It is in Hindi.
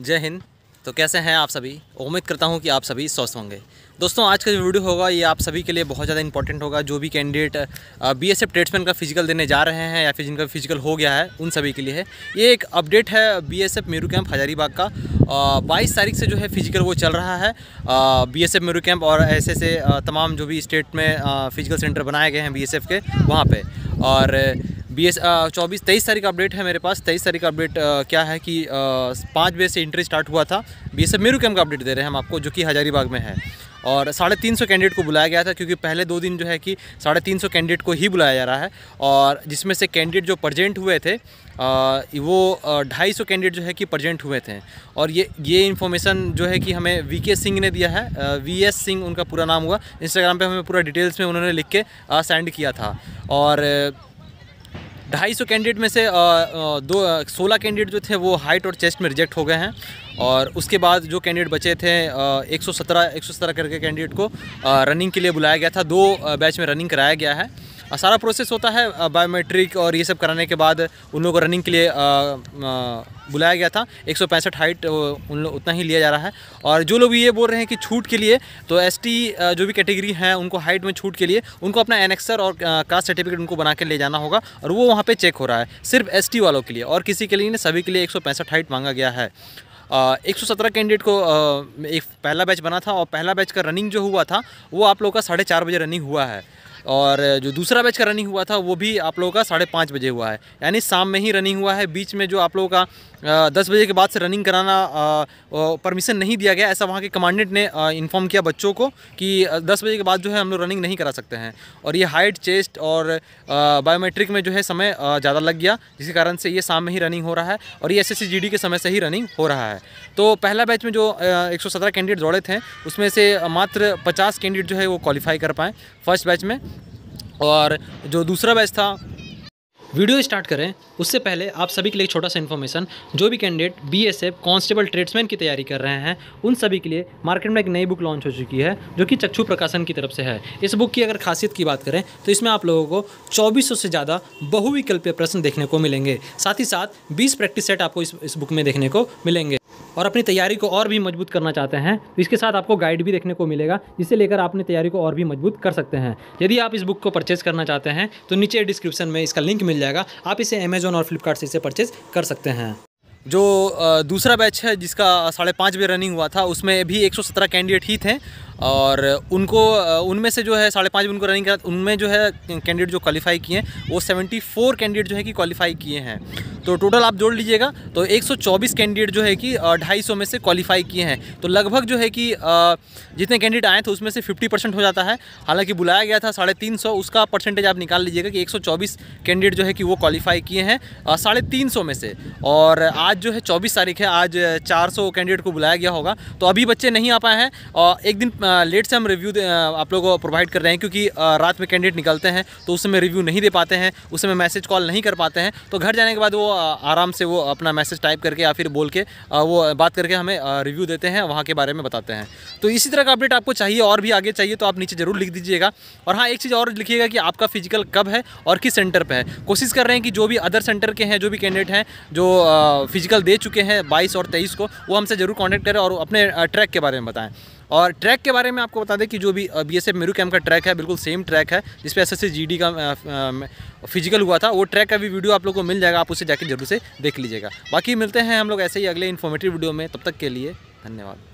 जय हिंद तो कैसे हैं आप सभी उम्मीद करता हूं कि आप सभी स्वस्थ होंगे दोस्तों आज का जो वीडियो होगा ये आप सभी के लिए बहुत ज़्यादा इंपॉर्टेंट होगा जो भी candidate B S F tradesman का फिजिकल देने जा रहे हैं या फिर जिनका फिजिकल हो गया है उन सभी के लिए है ये एक अपडेट है B S F Meru camp Hazaribagh का बाईस तारीख से जो है फिजिकल वो चल रहा है B S F Meru camp और ऐसे ऐसे तमाम जो भी स्टेट में फिजिकल सेंटर बनाए गए हैं बी एस एफ के वहाँ पर और बी एस चौबीस तेईस तारीख का अपडेट है मेरे पास तेईस तारीख का अपडेट क्या है कि पाँच बजे से इंट्री स्टार्ट हुआ था B S F Meru camp का अपडेट दे रहे हैं हम आपको जो कि हजारीबाग में है और साढ़े तीन सौ कैंडिडेट को बुलाया गया था क्योंकि पहले दो दिन जो है कि साढ़े तीन सौ कैंडिडेट को ही बुलाया जा रहा है और जिसमें से कैंडिडेट जो प्रजेंट हुए थे आ, वो ढाई सौ कैंडिडेट जो है कि प्रजेंट हुए थे और ये ये इन्फॉर्मेशन जो है कि हमें वी के सिंह ने दिया है वी एस सिंह उनका पूरा नाम हुआ इंस्टाग्राम पे हमें पूरा डिटेल्स में उन्होंने लिख के सेंड किया था और ढाई सौ कैंडिडेट में से दो सोलह कैंडिडेट जो थे वो हाइट और चेस्ट में रिजेक्ट हो गए हैं और उसके बाद जो कैंडिडेट बचे थे एक सौ सत्रह एक सौ सत्रह करके कैंडिडेट को रनिंग के लिए बुलाया गया था दो बैच में रनिंग कराया गया है सारा प्रोसेस होता है बायोमेट्रिक और ये सब कराने के बाद उन लोगों को रनिंग के लिए बुलाया गया था एक सौ पैंसठ हाइट उन उतना ही लिया जा रहा है और जो लोग ये बोल रहे हैं कि छूट के लिए तो एस जो भी कैटेगरी है उनको हाइट में छूट के लिए उनको अपना एनेक्सर और कास्ट सर्टिफिकेट उनको बना के ले जाना होगा और वो वहाँ पर चेक हो रहा है सिर्फ एस वालों के लिए और किसी के लिए नहीं सभी के लिए एक हाइट मांगा गया है एक सौ सत्रह कैंडिडेट को एक पहला बैच बना था और पहला बैच का रनिंग जो हुआ था वो आप लोग का साढ़े चार बजे रनिंग हुआ है और जो दूसरा बैच का रनिंग हुआ था वो भी आप लोगों का साढ़े पाँच बजे हुआ है यानी शाम में ही रनिंग हुआ है बीच में जो आप लोगों का दस बजे के बाद से रनिंग कराना परमिशन नहीं दिया गया ऐसा वहाँ के कमांडेंट ने इन्फॉर्म किया बच्चों को कि दस बजे के बाद जो है हम लोग रनिंग नहीं करा सकते हैं और ये हाइट चेस्ट और बायोमेट्रिक में जो है समय ज़्यादा लग गया जिसके कारण से ये शाम में ही रनिंग हो रहा है और ये एस एस के समय से ही रनिंग हो रहा है तो पहला बैच में जो एक कैंडिडेट दौड़े थे उसमें से मात्र पचास कैंडिडेट जो है वो क्वालिफाई कर पाएँ फर्स्ट बैच में और जो दूसरा बैच था वीडियो स्टार्ट करें उससे पहले आप सभी के लिए छोटा सा इन्फॉर्मेशन जो भी candidate B S F constable tradesman की तैयारी कर रहे हैं उन सभी के लिए मार्केट में एक नई बुक लॉन्च हो चुकी है जो कि चक्षु प्रकाशन की तरफ से है इस बुक की अगर खासियत की बात करें तो इसमें आप लोगों को चौबीस से ज़्यादा बहुविकल्पीय प्रश्न देखने को मिलेंगे साथ ही साथ बीस प्रैक्टिस सेट आपको इस, इस बुक में देखने को मिलेंगे और अपनी तैयारी को और भी मजबूत करना चाहते हैं तो इसके साथ आपको गाइड भी देखने को मिलेगा जिसे लेकर आप अपनी तैयारी को और भी मजबूत कर सकते हैं यदि आप इस बुक को परचेज़ करना चाहते हैं तो नीचे डिस्क्रिप्शन में इसका लिंक मिल जाएगा आप इसे अमेज़ोन और फ्लिपकार्ट से इसे परचेज़ कर सकते हैं जो दूसरा बैच है जिसका साढ़े पाँच बजे रनिंग हुआ था उसमें भी 117 कैंडिडेट ही थे और उनको उनमें से जो है साढ़े पाँच उनको रनिंग करा उनमें जो है कैंडिडेट जो क्वालिफाई किए हैं वो सेवेंटी फोर कैंडिडेट जो है कि क्वालिफाई किए हैं तो टोटल आप जोड़ लीजिएगा तो 124 कैंडिडेट जो है कि ढाई में से क्वालिफाई किए हैं तो लगभग जो है कि जितने कैंडिडेट आए थे तो उसमें से 50 परसेंट हो जाता है हालांकि बुलाया गया था साढ़े तीन सौ उसका परसेंटेज आप निकाल लीजिएगा कि चौबीस कैंडिडेट जो है कि वो क्वालिफाई किए हैं साढ़े तीन सौ में से और आज जो है चौबीस तारीख है आज चार सौ कैंडिडेट को बुलाया गया होगा तो अभी बच्चे नहीं आ पाए हैं एक दिन लेट से हम रिव्यू आप लोगों को प्रोवाइड कर रहे हैं क्योंकि रात में कैंडिडेट निकलते हैं तो उस समय रिव्यू नहीं दे पाते हैं उस समय मैसेज कॉल नहीं कर पाते हैं तो घर जाने के बाद वो आराम से वो अपना मैसेज टाइप करके या फिर बोल के वो बात करके हमें रिव्यू देते हैं वहाँ के बारे में बताते हैं तो इसी तरह का अपडेट आपको चाहिए और भी आगे चाहिए तो आप नीचे ज़रूर लिख दीजिएगा और हाँ एक चीज़ और लिखिएगा कि आपका फिजिकल कब है और किस सेंटर पर है कोशिश कर रहे हैं कि जो भी अदर सेंटर के हैं जो भी कैंडिडेट हैं जो फिजिकल दे चुके हैं बाईस और तेईस को वो हमसे ज़रूर कॉन्टैक्ट करें और अपने ट्रैक के बारे में बताएँ और ट्रैक के बारे में आपको बता दें कि जो भी B S F Meru camp का ट्रैक है बिल्कुल सेम ट्रैक है जिस पर एस एस जी डी का फिजिकल हुआ था वो ट्रैक का भी वीडियो आप लोग को मिल जाएगा आप उसे जाके जरूर से देख लीजिएगा बाकी मिलते हैं हम लोग ऐसे ही अगले इन्फॉर्मेटिव वीडियो में तब तक के लिए धन्यवाद